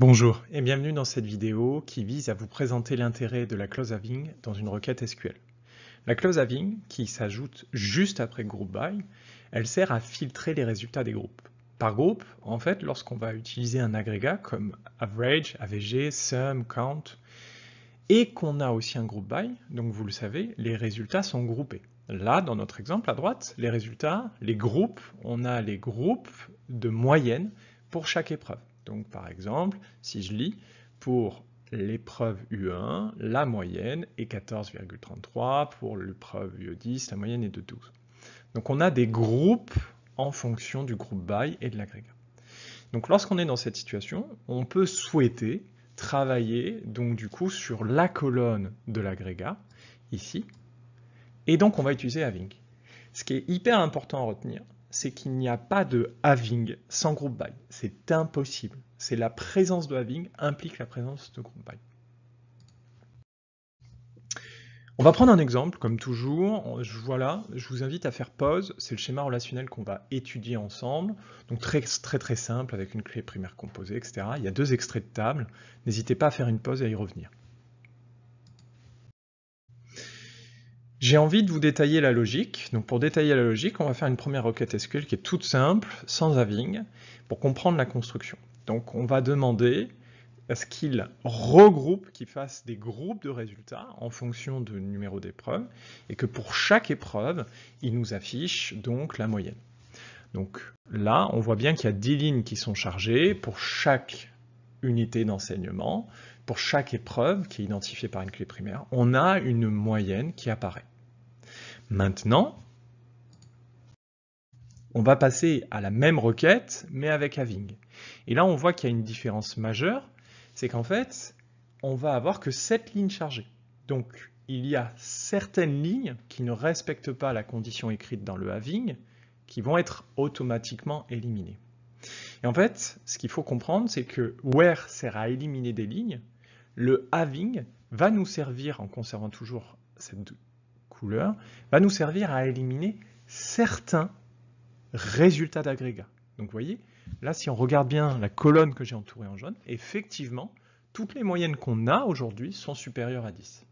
Bonjour et bienvenue dans cette vidéo qui vise à vous présenter l'intérêt de la clause having dans une requête SQL. La clause having, qui s'ajoute juste après group by, elle sert à filtrer les résultats des groupes. Par groupe, en fait, lorsqu'on va utiliser un agrégat comme average, avg, sum, count, et qu'on a aussi un group by, donc vous le savez, les résultats sont groupés. Là, dans notre exemple à droite, les résultats, les groupes, on a les groupes de moyenne pour chaque épreuve. Donc par exemple, si je lis, pour l'épreuve U1, la moyenne est 14,33, pour l'épreuve U10, la moyenne est de 12. Donc on a des groupes en fonction du groupe by et de l'agrégat. Donc lorsqu'on est dans cette situation, on peut souhaiter travailler donc du coup sur la colonne de l'agrégat, ici, et donc on va utiliser Having. Ce qui est hyper important à retenir, c'est qu'il n'y a pas de having sans groupe by. C'est impossible. C'est la présence de having implique la présence de groupe by. On va prendre un exemple, comme toujours. Je, voilà, je vous invite à faire pause. C'est le schéma relationnel qu'on va étudier ensemble. Donc très très très simple, avec une clé primaire composée, etc. Il y a deux extraits de table. N'hésitez pas à faire une pause et à y revenir. J'ai envie de vous détailler la logique. Donc pour détailler la logique, on va faire une première requête SQL qui est toute simple, sans having, pour comprendre la construction. Donc on va demander à ce qu'il regroupe, qu'il fasse des groupes de résultats en fonction du numéro d'épreuve, et que pour chaque épreuve, il nous affiche donc la moyenne. Donc là, on voit bien qu'il y a 10 lignes qui sont chargées pour chaque unité d'enseignement, pour chaque épreuve qui est identifiée par une clé primaire, on a une moyenne qui apparaît. Maintenant, on va passer à la même requête, mais avec having. Et là, on voit qu'il y a une différence majeure, c'est qu'en fait, on va avoir que 7 lignes chargées. Donc, il y a certaines lignes qui ne respectent pas la condition écrite dans le having, qui vont être automatiquement éliminées. Et en fait, ce qu'il faut comprendre, c'est que where sert à éliminer des lignes, le having va nous servir, en conservant toujours cette va nous servir à éliminer certains résultats d'agrégat. Donc vous voyez, là si on regarde bien la colonne que j'ai entourée en jaune, effectivement, toutes les moyennes qu'on a aujourd'hui sont supérieures à 10.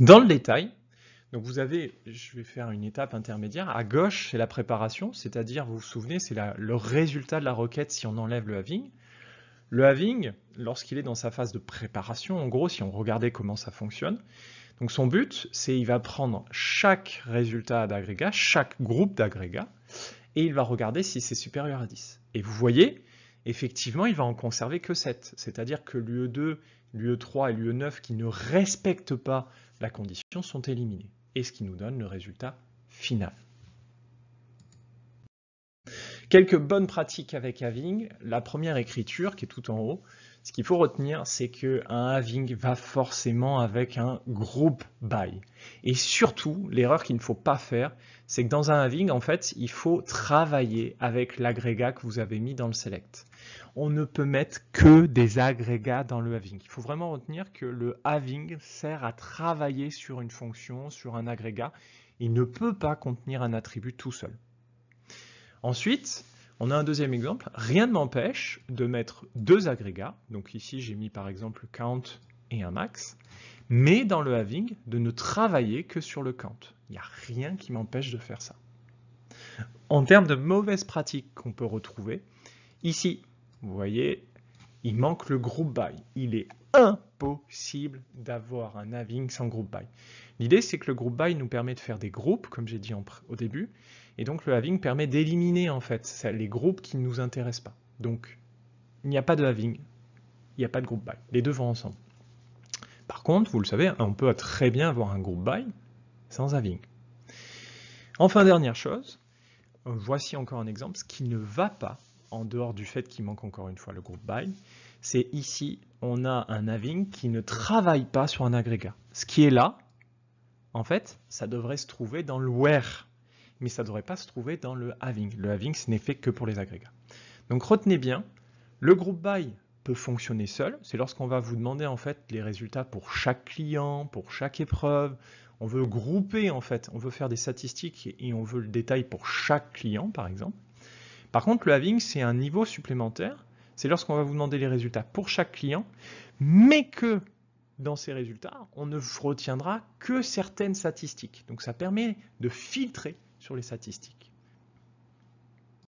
Dans le détail, donc vous avez, je vais faire une étape intermédiaire, à gauche c'est la préparation, c'est-à-dire, vous vous souvenez, c'est le résultat de la requête si on enlève le having. Le having, lorsqu'il est dans sa phase de préparation, en gros, si on regardait comment ça fonctionne, donc son but, c'est il va prendre chaque résultat d'agrégat, chaque groupe d'agrégats, et il va regarder si c'est supérieur à 10. Et vous voyez, effectivement, il va en conserver que 7. C'est-à-dire que l'UE2, l'UE3 et l'UE9 qui ne respectent pas la condition sont éliminés. Et ce qui nous donne le résultat final. Quelques bonnes pratiques avec Having. La première écriture qui est tout en haut. Ce qu'il faut retenir, c'est qu'un Having va forcément avec un group by. Et surtout, l'erreur qu'il ne faut pas faire, c'est que dans un Having, en fait, il faut travailler avec l'agrégat que vous avez mis dans le select. On ne peut mettre que des agrégats dans le Having. Il faut vraiment retenir que le Having sert à travailler sur une fonction, sur un agrégat. Il ne peut pas contenir un attribut tout seul. Ensuite, on a un deuxième exemple. Rien ne m'empêche de mettre deux agrégats. Donc ici, j'ai mis par exemple count et un max. Mais dans le having, de ne travailler que sur le count. Il n'y a rien qui m'empêche de faire ça. En termes de mauvaises pratiques qu'on peut retrouver, ici, vous voyez, il manque le group by. Il est impossible d'avoir un having sans group by. L'idée, c'est que le group by nous permet de faire des groupes, comme j'ai dit au début, et donc le having permet d'éliminer en fait les groupes qui ne nous intéressent pas. Donc il n'y a pas de having, il n'y a pas de groupe by. Les deux vont ensemble. Par contre, vous le savez, on peut très bien avoir un groupe by sans having. Enfin, dernière chose, voici encore un exemple, ce qui ne va pas, en dehors du fait qu'il manque encore une fois le groupe by, c'est ici, on a un having qui ne travaille pas sur un agrégat. Ce qui est là, en fait, ça devrait se trouver dans le where mais ça ne devrait pas se trouver dans le having. Le having, ce n'est fait que pour les agrégats. Donc retenez bien, le groupe by peut fonctionner seul. C'est lorsqu'on va vous demander en fait les résultats pour chaque client, pour chaque épreuve. On veut grouper en fait, on veut faire des statistiques et on veut le détail pour chaque client par exemple. Par contre, le having, c'est un niveau supplémentaire. C'est lorsqu'on va vous demander les résultats pour chaque client, mais que dans ces résultats, on ne retiendra que certaines statistiques. Donc ça permet de filtrer sur les statistiques.